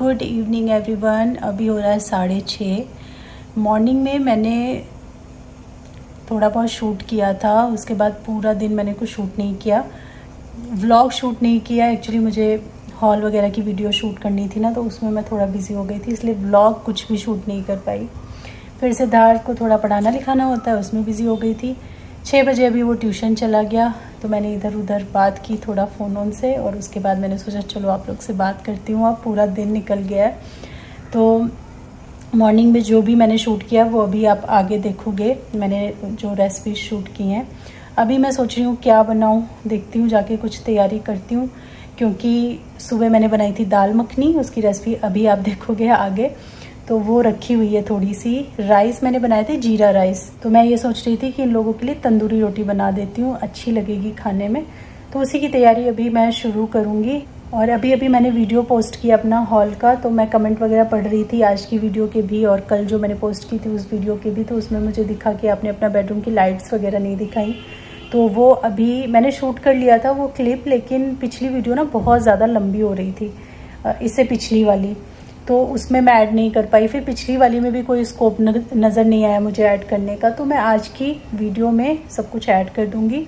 good evening everyone अभी हो रहा है साढ़े छः मॉर्निंग में मैंने थोड़ा बहुत शूट किया था उसके बाद पूरा दिन मैंने कुछ शूट नहीं किया व्लॉग शूट नहीं किया एक्चुअली मुझे हॉल वगैरह की वीडियो शूट करनी थी ना तो उसमें मैं थोड़ा बिजी हो गई थी इसलिए व्लॉग कुछ भी शूट नहीं कर पाई फिर सिद्धार्थ को थोड़ा पढ़ाना लिखाना होता है उसमें बिज़ी हो गई थी छः बजे अभी वो ट्यूशन चला गया तो मैंने इधर उधर बात की थोड़ा फ़ोन ऑन से और उसके बाद मैंने सोचा चलो आप लोग से बात करती हूँ अब पूरा दिन निकल गया है तो मॉर्निंग में जो भी मैंने शूट किया वो अभी आप आगे देखोगे मैंने जो रेसिपी शूट की हैं अभी मैं सोच रही हूँ क्या बनाऊँ देखती हूँ जाके कुछ तैयारी करती हूँ क्योंकि सुबह मैंने बनाई थी दाल मखनी उसकी रेसिपी अभी आप देखोगे आगे तो वो रखी हुई है थोड़ी सी राइस मैंने बनाए थे जीरा राइस तो मैं ये सोच रही थी कि इन लोगों के लिए तंदूरी रोटी बना देती हूँ अच्छी लगेगी खाने में तो उसी की तैयारी अभी मैं शुरू करूँगी और अभी अभी मैंने वीडियो पोस्ट किया अपना हॉल का तो मैं कमेंट वगैरह पढ़ रही थी आज की वीडियो के भी और कल जो मैंने पोस्ट की थी उस वीडियो के भी तो उसमें मुझे दिखा कि आपने अपना बेडरूम की लाइट्स वगैरह नहीं दिखाई तो वो अभी मैंने शूट कर लिया था वो क्लिप लेकिन पिछली वीडियो ना बहुत ज़्यादा लंबी हो रही थी इससे पिछली वाली तो उसमें मैं ऐड नहीं कर पाई फिर पिछली वाली में भी कोई स्कोप नज़र नहीं आया मुझे ऐड करने का तो मैं आज की वीडियो में सब कुछ ऐड कर दूँगी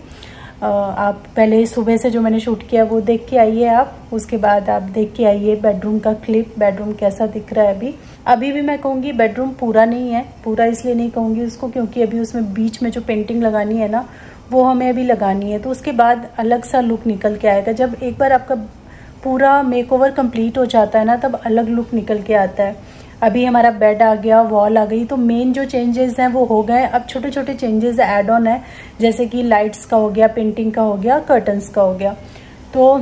आप पहले सुबह से जो मैंने शूट किया वो देख के आइए आप उसके बाद आप देख के आइए बेडरूम का क्लिप बेडरूम कैसा दिख रहा है अभी अभी भी मैं कहूँगी बेडरूम पूरा नहीं है पूरा इसलिए नहीं कहूँगी उसको क्योंकि अभी उसमें बीच में जो पेंटिंग लगानी है ना वो हमें अभी लगानी है तो उसके बाद अलग सा लुक निकल के आएगा जब एक बार आपका पूरा मेकओवर कंप्लीट हो जाता है ना तब अलग लुक निकल के आता है अभी हमारा बेड आ गया वॉल आ गई तो मेन जो चेंजेस हैं वो हो गए अब छोटे छोटे चेंजेस ऐड ऑन है जैसे कि लाइट्स का हो गया पेंटिंग का हो गया कर्टन्स का हो गया तो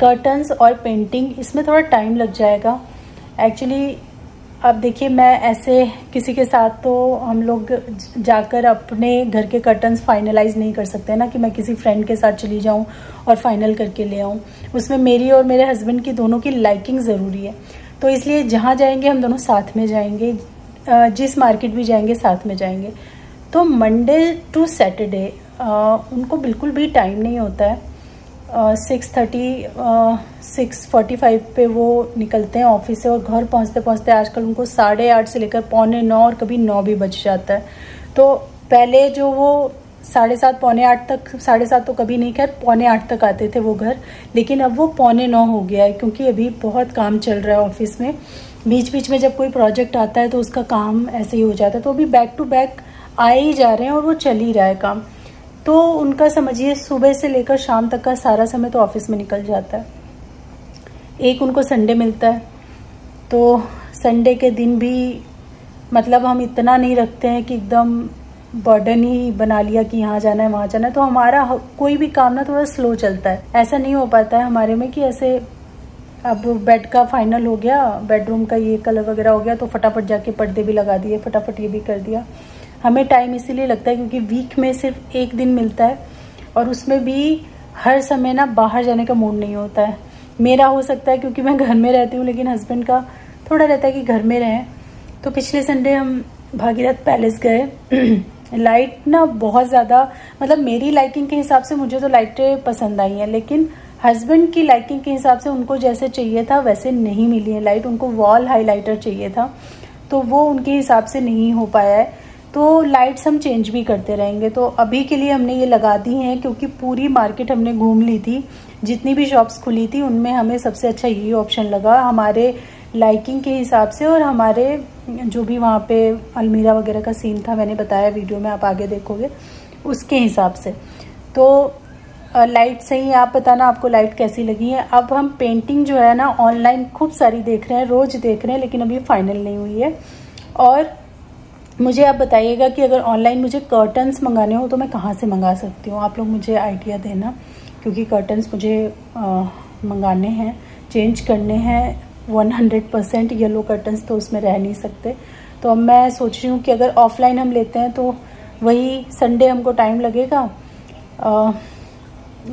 कर्टन्स और पेंटिंग इसमें थोड़ा टाइम लग जाएगा एक्चुअली अब देखिए मैं ऐसे किसी के साथ तो हम लोग जाकर अपने घर के कर्टन्स फाइनलाइज नहीं कर सकते ना कि मैं किसी फ्रेंड के साथ चली जाऊं और फाइनल करके ले आऊं उसमें मेरी और मेरे हस्बैंड की दोनों की लाइकिंग ज़रूरी है तो इसलिए जहाँ जाएंगे हम दोनों साथ में जाएंगे जिस मार्केट भी जाएंगे साथ में जाएंगे तो मंडे टू सैटरडे उनको बिल्कुल भी टाइम नहीं होता है six thirty six forty five पे वो निकलते हैं ऑफिस से और घर पहुंचते पहुंचते आजकल उनको साढ़े आठ से लेकर पौने नौ और कभी नौ भी बज जाता है तो पहले जो वो साढ़े सात पौने आठ तक साढ़े सात तो कभी नहीं खैर पौने आठ तक आते थे वो घर लेकिन अब वो पौने नौ हो गया है क्योंकि अभी बहुत काम चल रहा है ऑफिस में बीच बीच में जब कोई प्रोजेक्ट आता है तो उसका काम ऐसे ही हो जाता है तो अभी बैक टू बैक आ ही जा रहे हैं और वो चल ही रहा है काम तो उनका समझिए सुबह से लेकर शाम तक का सारा समय तो ऑफिस में निकल जाता है एक उनको संडे मिलता है तो संडे के दिन भी मतलब हम इतना नहीं रखते हैं कि एकदम बर्डन ही बना लिया कि यहाँ जाना है वहाँ जाना है तो हमारा कोई भी काम ना थोड़ा स्लो चलता है ऐसा नहीं हो पाता है हमारे में कि ऐसे अब बेड का फाइनल हो गया बेडरूम का ये कलर वगैरह हो गया तो फटाफट जाके पर्दे भी लगा दिए फटाफट ये भी कर दिया हमें टाइम इसीलिए लगता है क्योंकि वीक में सिर्फ एक दिन मिलता है और उसमें भी हर समय ना बाहर जाने का मूड नहीं होता है मेरा हो सकता है क्योंकि मैं घर में रहती हूँ लेकिन हस्बैंड का थोड़ा रहता है कि घर में रहें तो पिछले संडे हम भागीरथ पैलेस गए लाइट ना बहुत ज़्यादा मतलब मेरी लाइकिंग के हिसाब से मुझे तो लाइटें पसंद आई हैं लेकिन हस्बैंड की लाइकिंग के हिसाब से उनको जैसे चाहिए था वैसे नहीं मिली है लाइट उनको वॉल हाईलाइटर चाहिए था तो वो उनके हिसाब से नहीं हो पाया है तो लाइट्स हम चेंज भी करते रहेंगे तो अभी के लिए हमने ये लगा दी हैं क्योंकि पूरी मार्केट हमने घूम ली थी जितनी भी शॉप्स खुली थी उनमें हमें सबसे अच्छा यही ऑप्शन लगा हमारे लाइकिंग के हिसाब से और हमारे जो भी वहाँ पे अलमीरा वगैरह का सीन था मैंने बताया वीडियो में आप आगे देखोगे उसके हिसाब से तो लाइट से ही आप बताना आपको लाइट कैसी लगी है अब हम पेंटिंग जो है ना ऑनलाइन खूब सारी देख रहे हैं रोज़ देख रहे हैं लेकिन अभी फाइनल नहीं हुई है और मुझे आप बताइएगा कि अगर ऑनलाइन मुझे कर्टन्स मंगाने हो तो मैं कहाँ से मंगा सकती हूँ आप लोग मुझे आइडिया देना क्योंकि कर्टन्स मुझे आ, मंगाने हैं चेंज करने हैं 100 परसेंट येलो कर्टन्स तो उसमें रह नहीं सकते तो अब मैं सोच रही हूँ कि अगर ऑफलाइन हम लेते हैं तो वही संडे हमको टाइम लगेगा आ,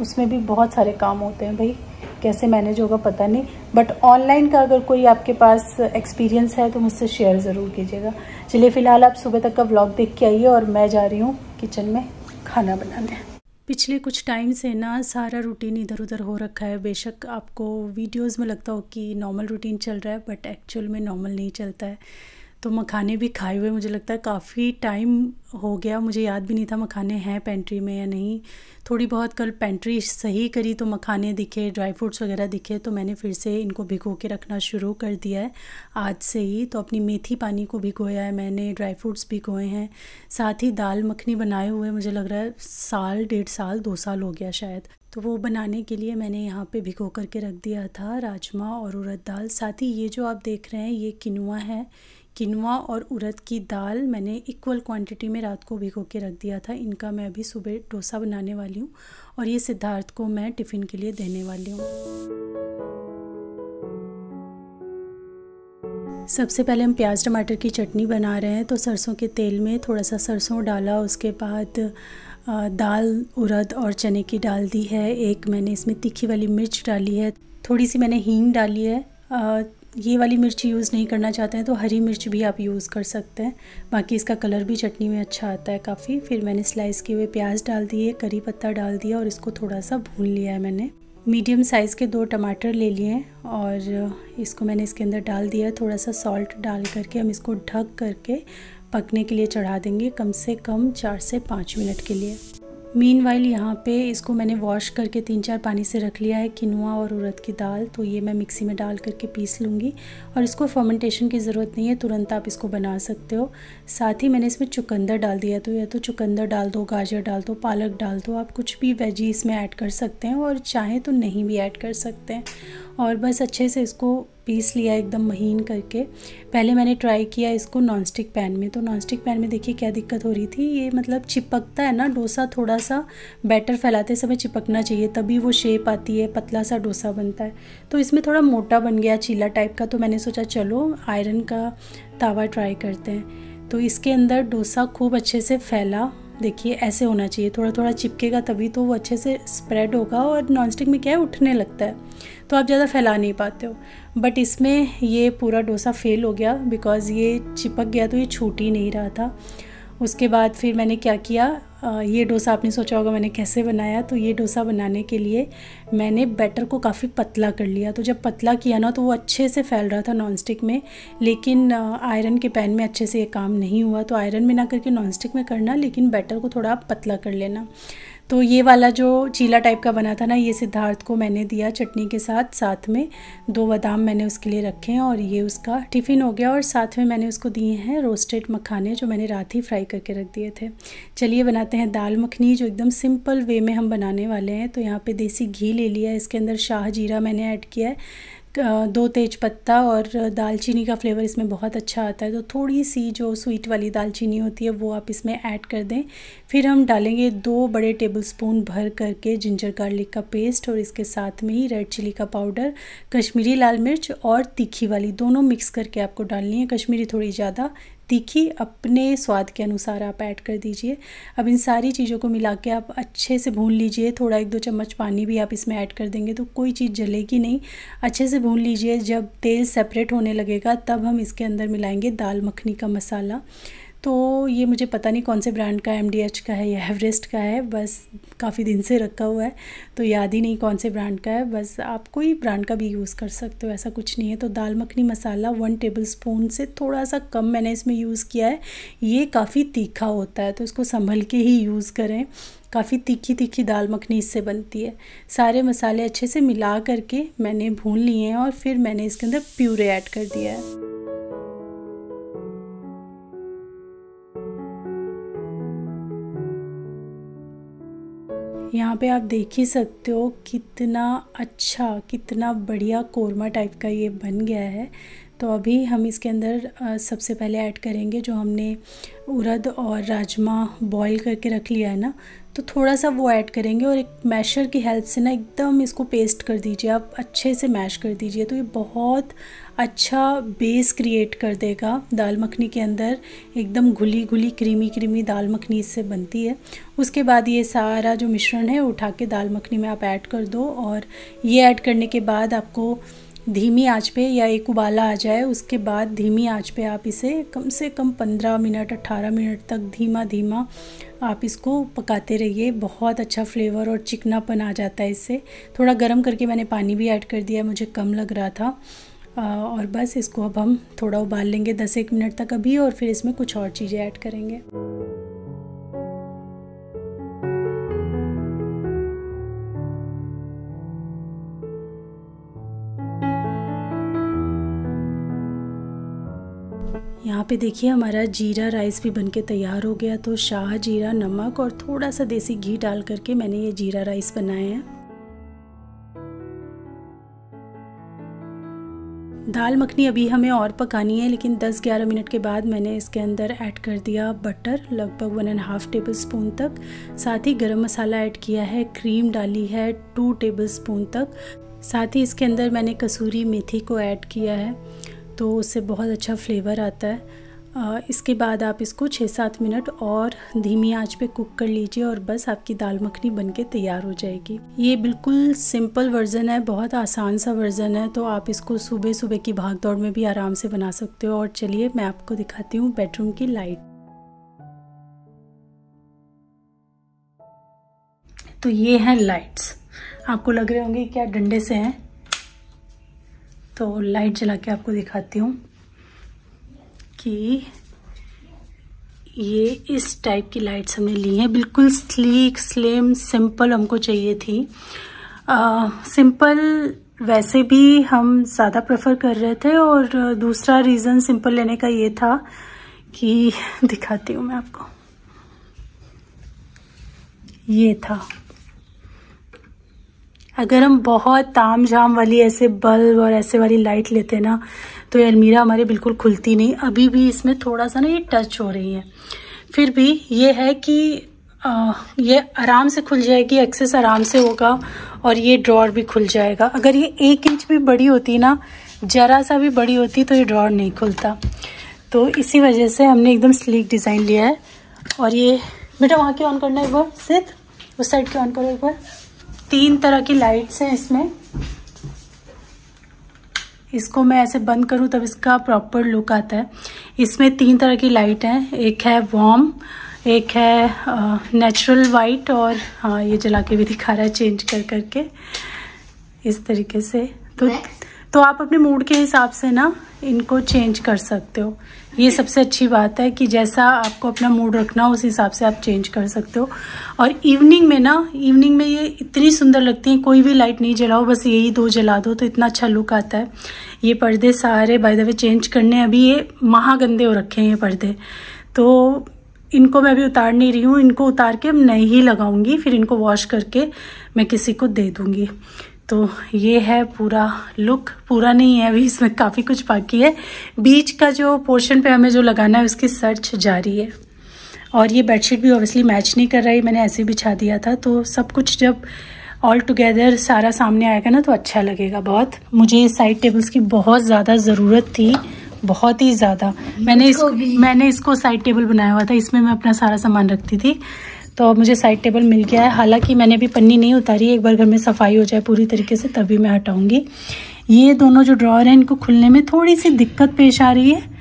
उसमें भी बहुत सारे काम होते हैं भाई कैसे मैनेज होगा पता नहीं बट ऑनलाइन का अगर कोई आपके पास एक्सपीरियंस है तो मुझसे शेयर ज़रूर कीजिएगा चलिए फ़िलहाल आप सुबह तक का व्लॉग देख के आइए और मैं जा रही हूँ किचन में खाना बनाने पिछले कुछ टाइम से ना सारा रूटीन इधर उधर हो रखा है बेशक आपको वीडियोस में लगता हो कि नॉर्मल रूटीन चल रहा है बट एक्चुअल में नॉर्मल नहीं चलता है तो मखाने भी खाए हुए मुझे लगता है काफ़ी टाइम हो गया मुझे याद भी नहीं था मखाने हैं पेंट्री में या नहीं थोड़ी बहुत कल पेंट्री सही करी तो मखाने दिखे ड्राई फ्रूट्स वगैरह दिखे तो मैंने फिर से इनको भिगो के रखना शुरू कर दिया है आज से ही तो अपनी मेथी पानी को भिगोया है मैंने ड्राई फ्रूट्स भिगोए हैं साथ ही दाल मखनी बनाए हुए मुझे लग रहा है साल डेढ़ साल दो साल हो गया शायद तो वो बनाने के लिए मैंने यहाँ पे भिगो करके रख दिया था राजमा और उड़द दाल साथ ही ये जो आप देख रहे हैं ये किनुआ है किनवा और उड़द की दाल मैंने इक्वल क्वांटिटी में रात को भिगो के रख दिया था इनका मैं अभी सुबह डोसा बनाने वाली हूँ और ये सिद्धार्थ को मैं टिफ़िन के लिए देने वाली हूँ सबसे पहले हम प्याज टमाटर की चटनी बना रहे हैं तो सरसों के तेल में थोड़ा सा सरसों डाला उसके बाद दाल उड़द और चने की डाल दी है एक मैंने इसमें तीखी वाली मिर्च डाली है थोड़ी सी मैंने हींग डाली है ये वाली मिर्च यूज़ नहीं करना चाहते हैं तो हरी मिर्च भी आप यूज़ कर सकते हैं बाकी इसका कलर भी चटनी में अच्छा आता है काफ़ी फिर मैंने स्लाइस किए हुए प्याज डाल दिए करी पत्ता डाल दिया और इसको थोड़ा सा भून लिया है मैंने मीडियम साइज़ के दो टमाटर ले लिए हैं और इसको मैंने इसके अंदर डाल दिया है थोड़ा सा सॉल्ट डाल करके हम इसको ढक करके पकने के लिए चढ़ा देंगे कम से कम चार से पाँच मिनट के लिए मीन वाइल यहाँ पे इसको मैंने वॉश करके तीन चार पानी से रख लिया है किनुआ और उड़द की दाल तो ये मैं मिक्सी में डाल करके पीस लूँगी और इसको फर्मेंटेशन की ज़रूरत नहीं है तुरंत आप इसको बना सकते हो साथ ही मैंने इसमें चुकंदर डाल दिया तो या तो चुकंदर डाल दो गाजर डाल दो पालक डाल दो आप कुछ भी वेजी इसमें ऐड कर सकते हैं और चाहें तो नहीं भी ऐड कर सकते हैं और बस अच्छे से इसको पीस लिया एकदम महीन करके पहले मैंने ट्राई किया इसको नॉनस्टिक पैन में तो नॉनस्टिक पैन में देखिए क्या दिक्कत हो रही थी ये मतलब चिपकता है ना डोसा थोड़ा सा बैटर फैलाते समय चिपकना चाहिए तभी वो शेप आती है पतला सा डोसा बनता है तो इसमें थोड़ा मोटा बन गया चीला टाइप का तो मैंने सोचा चलो आयरन का तावा ट्राई करते हैं तो इसके अंदर डोसा खूब अच्छे से फैला देखिए ऐसे होना चाहिए थोड़ा थोड़ा चिपकेगा तभी तो वो अच्छे से स्प्रेड होगा और नॉनस्टिक में क्या है उठने लगता है तो आप ज़्यादा फैला नहीं पाते हो बट इसमें ये पूरा डोसा फेल हो गया बिकॉज़ ये चिपक गया तो ये छूट ही नहीं रहा था उसके बाद फिर मैंने क्या किया ये डोसा आपने सोचा होगा मैंने कैसे बनाया तो ये डोसा बनाने के लिए मैंने बैटर को काफ़ी पतला कर लिया तो जब पतला किया ना तो वो अच्छे से फैल रहा था नॉनस्टिक में लेकिन आयरन के पैन में अच्छे से ये काम नहीं हुआ तो आयरन में ना करके नॉनस्टिक में करना लेकिन बैटर को थोड़ा आप पतला कर लेना तो ये वाला जो चीला टाइप का बना था ना ये सिद्धार्थ को मैंने दिया चटनी के साथ साथ में दो बादाम मैंने उसके लिए रखे हैं और ये उसका टिफ़िन हो गया और साथ में मैंने उसको दिए हैं रोस्टेड मखाने जो मैंने रात ही फ्राई करके रख दिए थे चलिए बनाते हैं दाल मखनी जो एकदम सिंपल वे में हम बनाने वाले हैं तो यहाँ पर देसी घी ले लिया है इसके अंदर शाह जीरा मैंने ऐड किया है दो तेज पत्ता और दालचीनी का फ्लेवर इसमें बहुत अच्छा आता है तो थोड़ी सी जो स्वीट वाली दालचीनी होती है वो आप इसमें ऐड कर दें फिर हम डालेंगे दो बड़े टेबल स्पून भर करके जिंजर गार्लिक का पेस्ट और इसके साथ में ही रेड चिली का पाउडर कश्मीरी लाल मिर्च और तीखी वाली दोनों मिक्स करके आपको डालनी है कश्मीरी थोड़ी ज़्यादा तीखी अपने स्वाद के अनुसार आप ऐड कर दीजिए अब इन सारी चीज़ों को मिला के आप अच्छे से भून लीजिए थोड़ा एक दो चम्मच पानी भी आप इसमें ऐड कर देंगे तो कोई चीज़ जलेगी नहीं अच्छे से भून लीजिए जब तेल सेपरेट होने लगेगा तब हम इसके अंदर मिलाएंगे दाल मखनी का मसाला तो ये मुझे पता नहीं कौन से ब्रांड का एम का है या एवरेस्ट का है बस काफ़ी दिन से रखा हुआ है तो याद ही नहीं कौन से ब्रांड का है बस आप कोई ब्रांड का भी यूज़ कर सकते हो ऐसा कुछ नहीं है तो dal makhani masala one tablespoon से थोड़ा सा कम मैंने इसमें यूज़ किया है ये काफ़ी तीखा होता है तो इसको संभल के ही यूज़ करें काफ़ी तीखी तीखी दाल मखनी इससे बनती है सारे मसाले अच्छे से मिला करके मैंने भून लिए हैं और फिर मैंने इसके अंदर प्यूरे ऐड कर दिया है यहाँ पे आप देख ही सकते हो कितना अच्छा कितना बढ़िया कोरमा टाइप का ये बन गया है तो अभी हम इसके अंदर सबसे पहले ऐड करेंगे जो हमने उड़द और राजमा बॉईल करके रख लिया है ना तो थोड़ा सा वो ऐड करेंगे और एक मैशर की हेल्प से ना एकदम इसको पेस्ट कर दीजिए आप अच्छे से मैश कर दीजिए तो ये बहुत अच्छा बेस क्रिएट कर देगा दाल मखनी के अंदर एकदम घुली घुली क्रीमी क्रीमी दाल मखनी इससे बनती है उसके बाद ये सारा जो मिश्रण है उठा के दाल मखनी में आप ऐड कर दो और ये ऐड करने के बाद आपको धीमी आंच पे या एक उबाला आ जाए उसके बाद धीमी आंच पे आप इसे कम से कम पंद्रह मिनट अट्ठारह मिनट तक धीमा धीमा आप इसको पकाते रहिए बहुत अच्छा फ्लेवर और चिकनापन आ जाता है इससे थोड़ा गर्म करके मैंने पानी भी ऐड कर दिया मुझे कम लग रहा था और बस इसको अब हम थोड़ा उबाल लेंगे दस एक मिनट तक अभी और फिर इसमें कुछ और चीज़ें ऐड करेंगे यहाँ पे देखिए हमारा जीरा राइस भी बनके तैयार हो गया तो शाह जीरा नमक और थोड़ा सा देसी घी डाल करके मैंने ये जीरा राइस बनाया है दाल मखनी अभी हमें और पकानी है लेकिन 10-11 मिनट के बाद मैंने इसके अंदर ऐड कर दिया बटर लगभग one and half tablespoon तक साथ ही गरम मसाला ऐड किया है क्रीम डाली है टू टेबल स्पून तक साथ ही इसके अंदर मैंने कसूरी मेथी को ऐड किया है तो उससे बहुत अच्छा फ्लेवर आता है इसके बाद आप इसको छः सात मिनट और धीमी आंच पे कुक कर लीजिए और बस आपकी दाल मखनी बन के तैयार हो जाएगी ये बिल्कुल सिंपल वर्ज़न है बहुत आसान सा वर्ज़न है तो आप इसको सुबह सुबह की भाग दौड़ में भी आराम से बना सकते हो और चलिए मैं आपको दिखाती हूँ बेडरूम की लाइट तो ये हैं लाइट्स आपको लग रहे होंगे क्या डंडे से हैं तो लाइट जला के आपको दिखाती हूँ कि ये इस टाइप की लाइट्स हमने ली हैं बिल्कुल स्लीक स्लिम सिंपल हमको चाहिए थी आ, सिंपल वैसे भी हम ज़्यादा प्रेफर कर रहे थे और दूसरा रीज़न सिंपल लेने का ये था कि दिखाती हूँ मैं आपको ये था अगर हम बहुत ताम झाम वाली ऐसे बल्ब और ऐसे वाली लाइट लेते ना तो ये अलमीरा हमारी बिल्कुल खुलती नहीं अभी भी इसमें थोड़ा सा ना ये टच हो रही है फिर भी ये है कि आ, ये आराम से खुल जाएगी एक्सेस आराम से होगा और ये ड्रॉर भी खुल जाएगा अगर ये एक इंच भी बड़ी होती ना ज़रा सा भी बड़ी होती तो ये ड्रॉर नहीं खुलता तो इसी वजह से हमने एकदम स्लीक डिज़ाइन लिया है और ये बेटा वहाँ के ऑन करना एक बार सिद्ध उस साइड के ऑन करो एक बार तीन तरह की लाइट्स हैं इसमें इसको मैं ऐसे बंद करूँ तब इसका प्रॉपर लुक आता है इसमें तीन तरह की लाइट हैं एक है वॉम एक है नेचुरल वाइट और हाँ ये जला के भी दिखा रहा है चेंज कर करके इस तरीके से तो तो आप अपने मूड के हिसाब से ना इनको चेंज कर सकते हो ये सबसे अच्छी बात है कि जैसा आपको अपना मूड रखना हो उस हिसाब से आप चेंज कर सकते हो और इवनिंग में ना इवनिंग में ये इतनी सुंदर लगती हैं कोई भी लाइट नहीं जलाओ बस यही दो जला दो तो इतना अच्छा लुक आता है ये पर्दे सारे बाय द वे चेंज करने अभी ये महागंदे हो रखे हैं ये पर्दे तो इनको मैं अभी उतार नहीं रही हूँ इनको उतार के मैं ही लगाऊंगी फिर इनको वॉश करके मैं किसी को दे दूँगी तो ये है पूरा लुक पूरा नहीं है अभी इसमें काफ़ी कुछ बाकी है बीच का जो पोर्शन पे हमें जो लगाना है उसकी सर्च जारी है और ये बेडशीट भी ऑब्वियसली मैच नहीं कर रही मैंने ऐसे बिछा दिया था तो सब कुछ जब ऑल टुगेदर सारा सामने आएगा ना तो अच्छा लगेगा बहुत मुझे साइड टेबल्स की बहुत ज़्यादा ज़रूरत थी बहुत ही ज़्यादा मैंने इसको मैंने इसको साइड टेबल बनाया हुआ था इसमें मैं अपना सारा सामान रखती थी तो अब मुझे साइड टेबल मिल गया है हालांकि मैंने अभी पन्नी नहीं उतारी एक बार घर में सफाई हो जाए पूरी तरीके से तभी मैं हटाऊंगी ये दोनों जो ड्रॉर हैं इनको खुलने में थोड़ी सी दिक्कत पेश आ रही है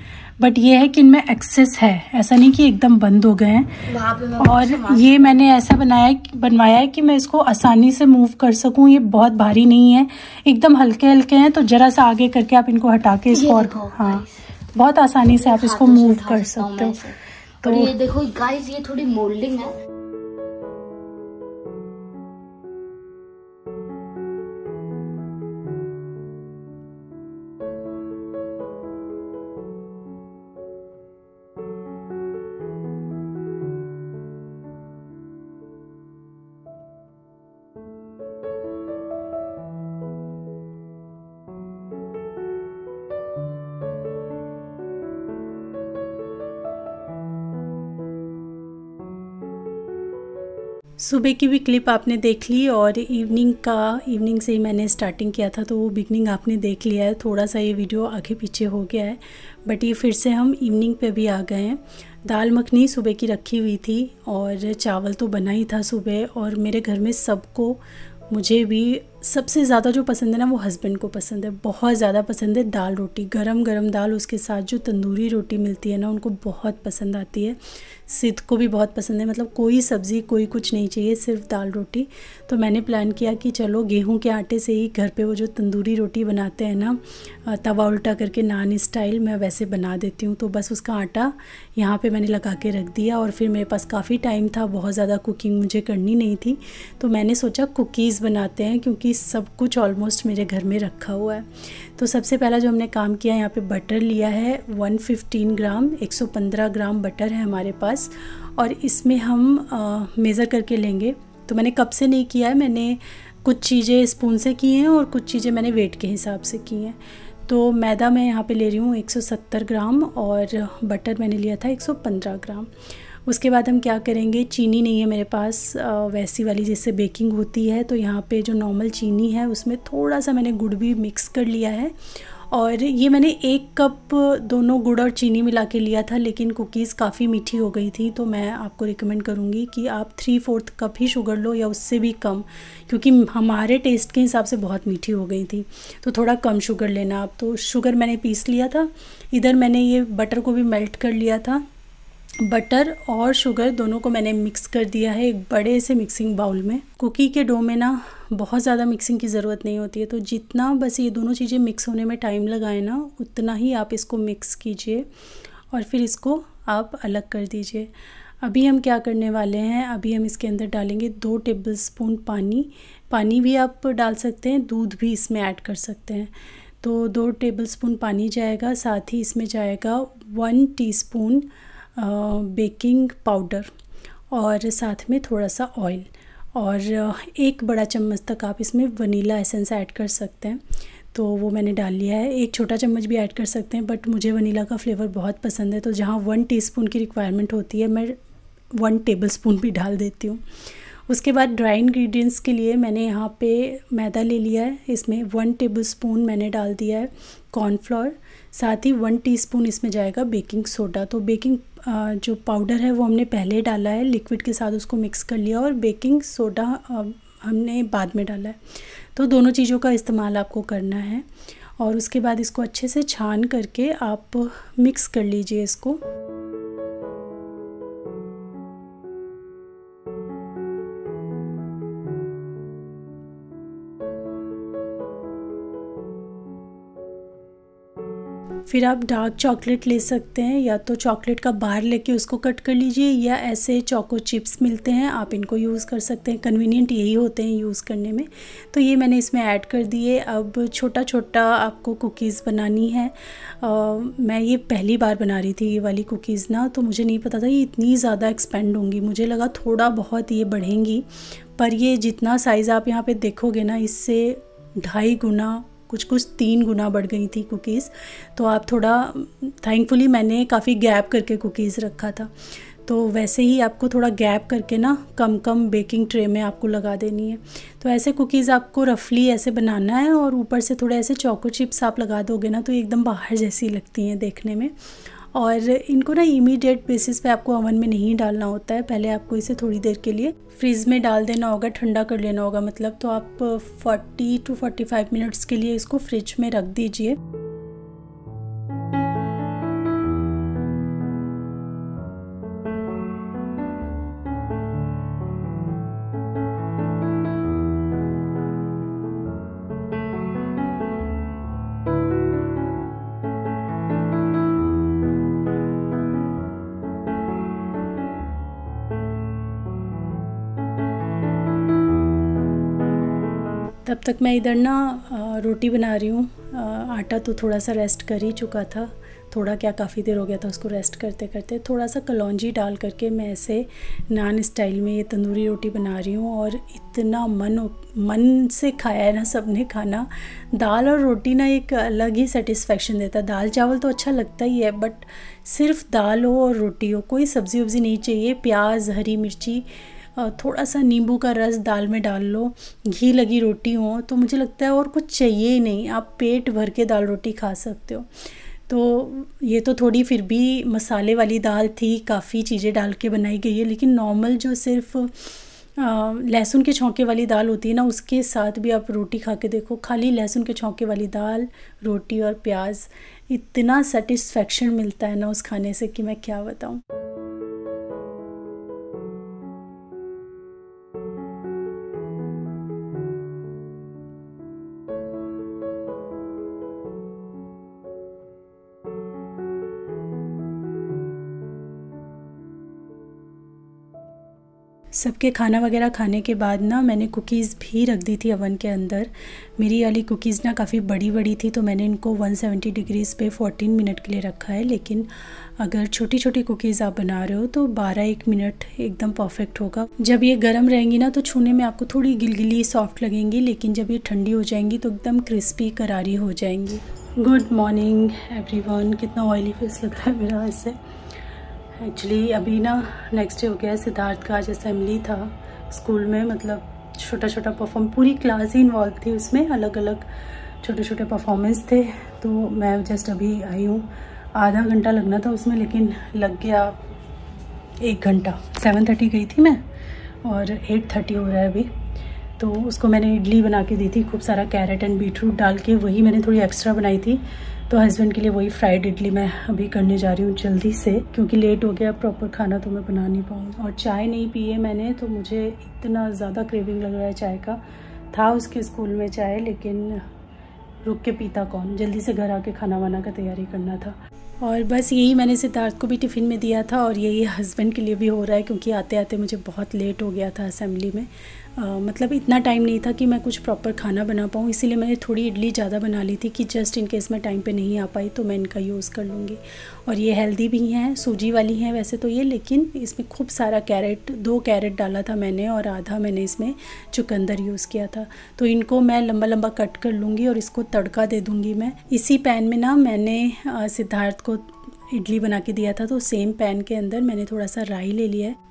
बट ये है कि इनमें एक्सेस है ऐसा नहीं कि एकदम बंद हो गए हैं और ये मैंने ऐसा बनाया बनवाया है कि मैं इसको आसानी से मूव कर सकूं ये बहुत भारी नहीं है एकदम हल्के हल्के हैं तो ज़रा सा आगे करके आप इनको हटा के इसको और हाँ बहुत आसानी से आप इसको मूव कर सकते हो तो ये देखो गाइस ये थोड़ी मोल्डिंग है सुबह की भी क्लिप आपने देख ली और इवनिंग का इवनिंग से ही मैंने स्टार्टिंग किया था तो वो बिगनिंग आपने देख लिया है थोड़ा सा ये वीडियो आगे पीछे हो गया है बट ये फिर से हम इवनिंग पे भी आ गए हैं दाल मखनी सुबह की रखी हुई थी और चावल तो बना ही था सुबह और मेरे घर में सबको मुझे भी सबसे ज़्यादा जो पसंद है ना वो हस्बैंड को पसंद है बहुत ज़्यादा पसंद है दाल रोटी गरम गरम दाल उसके साथ जो तंदूरी रोटी मिलती है ना उनको बहुत पसंद आती है सिद्ध को भी बहुत पसंद है मतलब कोई सब्ज़ी कोई कुछ नहीं चाहिए सिर्फ दाल रोटी तो मैंने प्लान किया कि चलो गेहूं के आटे से ही घर पे वो जो तंदूरी रोटी बनाते हैं ना तवा उल्टा करके नान स्टाइल मैं वैसे बना देती हूँ तो बस उसका आटा यहाँ पर मैंने लगा के रख दिया और फिर मेरे पास काफ़ी टाइम था बहुत ज़्यादा कुकिंग मुझे करनी नहीं थी तो मैंने सोचा कुकीज़ बनाते हैं क्योंकि सब कुछ ऑलमोस्ट मेरे घर में रखा हुआ है तो सबसे पहला जो हमने काम किया यहाँ पे बटर लिया है 115 ग्राम 115 ग्राम बटर है हमारे पास पास और इसमें हम मेज़र करके लेंगे तो मैंने कब से नहीं किया है मैंने कुछ चीज़ें स्पून से की हैं और कुछ चीज़ें मैंने वेट के हिसाब से की हैं तो मैदा मैं यहाँ पे ले रही हूँ 170 ग्राम और बटर मैंने लिया था 115 ग्राम उसके बाद हम क्या करेंगे चीनी नहीं है मेरे पास वैसी वाली जिससे बेकिंग होती है तो यहाँ पे जो नॉर्मल चीनी है उसमें थोड़ा सा मैंने गुड़ भी मिक्स कर लिया है और ये मैंने एक कप दोनों गुड़ और चीनी मिला के लिया था लेकिन कुकीज़ काफ़ी मीठी हो गई थी तो मैं आपको रिकमेंड करूँगी कि आप थ्री फोर्थ कप ही शुगर लो या उससे भी कम क्योंकि हमारे टेस्ट के हिसाब से बहुत मीठी हो गई थी तो थोड़ा कम शुगर लेना आप तो शुगर मैंने पीस लिया था इधर मैंने ये बटर को भी मेल्ट कर लिया था बटर और शुगर दोनों को मैंने मिक्स कर दिया है एक बड़े से मिक्सिंग बाउल में कुकी के डो में ना बहुत ज़्यादा मिक्सिंग की ज़रूरत नहीं होती है तो जितना बस ये दोनों चीज़ें मिक्स होने में टाइम लगाए ना उतना ही आप इसको मिक्स कीजिए और फिर इसको आप अलग कर दीजिए अभी हम क्या करने वाले हैं अभी हम इसके अंदर डालेंगे दो टेबल स्पून पानी पानी भी आप डाल सकते हैं दूध भी इसमें ऐड कर सकते हैं तो दो टेबल स्पून पानी जाएगा साथ ही इसमें जाएगा वन टीस्पून बेकिंग पाउडर और साथ में थोड़ा सा ऑयल और एक बड़ा चम्मच तक आप इसमें वनीला एसेंस ऐड कर सकते हैं तो वो मैंने डाल लिया है एक छोटा चम्मच भी ऐड कर सकते हैं बट मुझे वनीला का फ्लेवर बहुत पसंद है तो जहाँ वन टीस्पून की रिक्वायरमेंट होती है मैं वन टेबल स्पून भी डाल देती हूँ उसके बाद ड्राई इंग्रेडिएंट्स के लिए मैंने यहाँ पे मैदा ले लिया है इसमें वन टेबल स्पून मैंने डाल दिया है कॉर्नफ्लोर साथ ही वन टी इसमें जाएगा बेकिंग सोडा तो बेकिंग जो पाउडर है वो हमने पहले डाला है लिक्विड के साथ उसको मिक्स कर लिया और बेकिंग सोडा हमने बाद में डाला है तो दोनों चीज़ों का इस्तेमाल आपको करना है और उसके बाद इसको अच्छे से छान करके आप मिक्स कर लीजिए इसको फिर आप डार्क चॉकलेट ले सकते हैं या तो चॉकलेट का बाहर लेके उसको कट कर लीजिए या ऐसे चॉको चिप्स मिलते हैं आप इनको यूज़ कर सकते हैं कन्वीनियंट यही होते हैं यूज़ करने में तो ये मैंने इसमें ऐड कर दिए अब छोटा छोटा आपको कुकीज़ बनानी है आ, मैं ये पहली बार बना रही थी ये वाली कुकीज़ ना तो मुझे नहीं पता था ये इतनी ज़्यादा एक्सपेंड होंगी मुझे लगा थोड़ा बहुत ये बढ़ेंगी पर ये जितना साइज़ आप यहाँ पर देखोगे ना इससे ढाई गुना कुछ कुछ तीन गुना बढ़ गई थी कुकीज़ तो आप थोड़ा थैंकफुली मैंने काफ़ी गैप करके कुकीज़ रखा था तो वैसे ही आपको थोड़ा गैप करके ना कम कम बेकिंग ट्रे में आपको लगा देनी है तो ऐसे कुकीज़ आपको रफली ऐसे बनाना है और ऊपर से थोड़े ऐसे चौको चिप्स आप लगा दोगे ना तो एकदम बाहर जैसी लगती हैं देखने में और इनको ना इमीडिएट बेसिस पे आपको ओवन में नहीं डालना होता है पहले आपको इसे थोड़ी देर के लिए फ्रिज में डाल देना होगा ठंडा कर लेना होगा मतलब तो आप 40 टू 45 मिनट्स के लिए इसको फ्रिज में रख दीजिए तब तक मैं इधर ना रोटी बना रही हूँ आटा तो थोड़ा सा रेस्ट कर ही चुका था थोड़ा क्या काफ़ी देर हो गया था उसको रेस्ट करते करते थोड़ा सा कलौजी डाल करके मैं ऐसे नान स्टाइल में ये तंदूरी रोटी बना रही हूँ और इतना मन मन से खाया है ना सब ने खाना दाल और रोटी ना एक अलग ही सेटिस्फेक्शन देता है दाल चावल तो अच्छा लगता ही है बट सिर्फ दाल हो और रोटी हो कोई सब्ज़ी वब्ज़ी नहीं चाहिए प्याज हरी मिर्ची थोड़ा सा नींबू का रस दाल में डाल लो घी लगी रोटी हो तो मुझे लगता है और कुछ चाहिए ही नहीं आप पेट भर के दाल रोटी खा सकते हो तो ये तो थोड़ी फिर भी मसाले वाली दाल थी काफ़ी चीज़ें डाल के बनाई गई है लेकिन नॉर्मल जो सिर्फ़ लहसुन के छौंके वाली दाल होती है ना उसके साथ भी आप रोटी खा के देखो खाली लहसुन के छौंके वाली दाल रोटी और प्याज इतना सेटिस्फेक्शन मिलता है ना उस खाने से कि मैं क्या बताऊँ सबके खाना वगैरह खाने के बाद ना मैंने कुकीज़ भी रख दी थी अवन के अंदर मेरी वाली कुकीज़ ना काफ़ी बड़ी बड़ी थी तो मैंने इनको 170 डिग्रीज़ पे 14 मिनट के लिए रखा है लेकिन अगर छोटी छोटी कुकीज़ आप बना रहे हो तो 12 एक मिनट एकदम परफेक्ट होगा जब ये गर्म रहेंगी ना तो छूने में आपको थोड़ी गिलगिली सॉफ्ट लगेंगी लेकिन जब ये ठंडी हो जाएंगी तो एकदम क्रिस्पी करारी हो जाएंगी गुड मॉर्निंग एवरी कितना ऑयली फेस लग रहा है मेरा ऐसे एक्चुअली अभी ना नेक्स्ट डे हो गया सिद्धार्थ का आज असेंबली था स्कूल में मतलब छोटा छोटा परफॉर्म पूरी क्लास ही इन्वॉल्व थी उसमें अलग अलग छोटे छोटे परफॉर्मेंस थे तो मैं जस्ट अभी आई हूँ आधा घंटा लगना था उसमें लेकिन लग गया एक घंटा सेवन थर्टी गई थी मैं और एट थर्टी हो रहा है अभी तो उसको मैंने इडली बना के दी थी खूब सारा कैरेट एंड बीटरूट डाल के वही मैंने थोड़ी एक्स्ट्रा बनाई थी तो हस्बैंड के लिए वही फ्राइड इडली मैं अभी करने जा रही हूँ जल्दी से क्योंकि लेट हो गया प्रॉपर खाना तो मैं बना नहीं पाऊँगी और चाय नहीं पी है मैंने तो मुझे इतना ज़्यादा क्रेविंग लग रहा है चाय का था उसके स्कूल में चाय लेकिन रुक के पीता कौन जल्दी से घर आके खाना वाना का तैयारी करना था और बस यही मैंने सिद्धार्थ को भी टिफ़िन में दिया था और यही हस्बैंड के लिए भी हो रहा है क्योंकि आते आते मुझे बहुत लेट हो गया था असम्बली में मतलब इतना टाइम नहीं था कि मैं कुछ प्रॉपर खाना बना पाऊँ इसीलिए मैंने थोड़ी इडली ज़्यादा बना ली थी कि जस्ट इन केस मैं टाइम पे नहीं आ पाई तो मैं इनका यूज़ कर लूँगी और ये हेल्दी भी हैं सूजी वाली हैं वैसे तो ये लेकिन इसमें खूब सारा कैरेट दो कैरेट डाला था मैंने और आधा मैंने इसमें चुकंदर यूज़ किया था तो इनको मैं लंबा लंबा कट कर लूँगी और इसको तड़का दे दूँगी मैं इसी पैन में ना मैंने सिद्धार्थ को इडली बना के दिया था तो सेम पैन के अंदर मैंने थोड़ा सा राई ले लिया है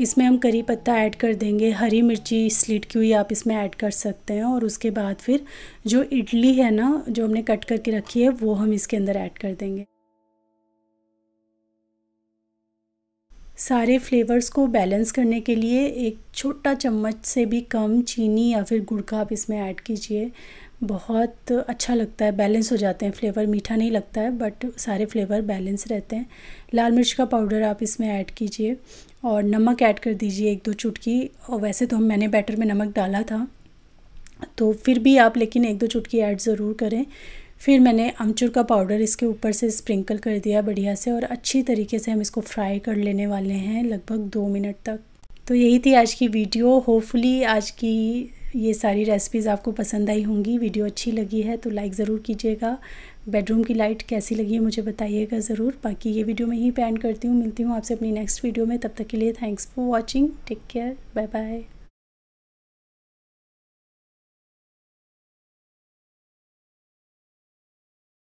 इसमें हम करी पत्ता ऐड कर देंगे हरी मिर्ची स्लीट की हुई आप इसमें ऐड कर सकते हैं और उसके बाद फिर जो इडली है ना जो हमने कट करके रखी है वो हम इसके अंदर ऐड कर देंगे सारे फ्लेवर्स को बैलेंस करने के लिए एक छोटा चम्मच से भी कम चीनी या फिर गुड़ का आप इसमें ऐड कीजिए बहुत अच्छा लगता है बैलेंस हो जाते हैं फ्लेवर मीठा नहीं लगता है बट सारे फ्लेवर बैलेंस रहते हैं लाल मिर्च का पाउडर आप इसमें ऐड कीजिए और नमक ऐड कर दीजिए एक दो चुटकी और वैसे तो हम मैंने बैटर में नमक डाला था तो फिर भी आप लेकिन एक दो चुटकी ऐड ज़रूर करें फिर मैंने अमचूर का पाउडर इसके ऊपर से स्प्रिंकल कर दिया बढ़िया से और अच्छी तरीके से हम इसको फ्राई कर लेने वाले हैं लगभग दो मिनट तक तो यही थी आज की वीडियो होपफुली आज की ये सारी रेसिपीज़ आपको पसंद आई होंगी वीडियो अच्छी लगी है तो लाइक ज़रूर कीजिएगा बेडरूम की लाइट कैसी लगी है मुझे बताइएगा ज़रूर बाकी ये वीडियो मैं ही पे एंड करती हूँ मिलती हूँ आपसे अपनी नेक्स्ट वीडियो में तब तक के लिए thanks for watching take care bye bye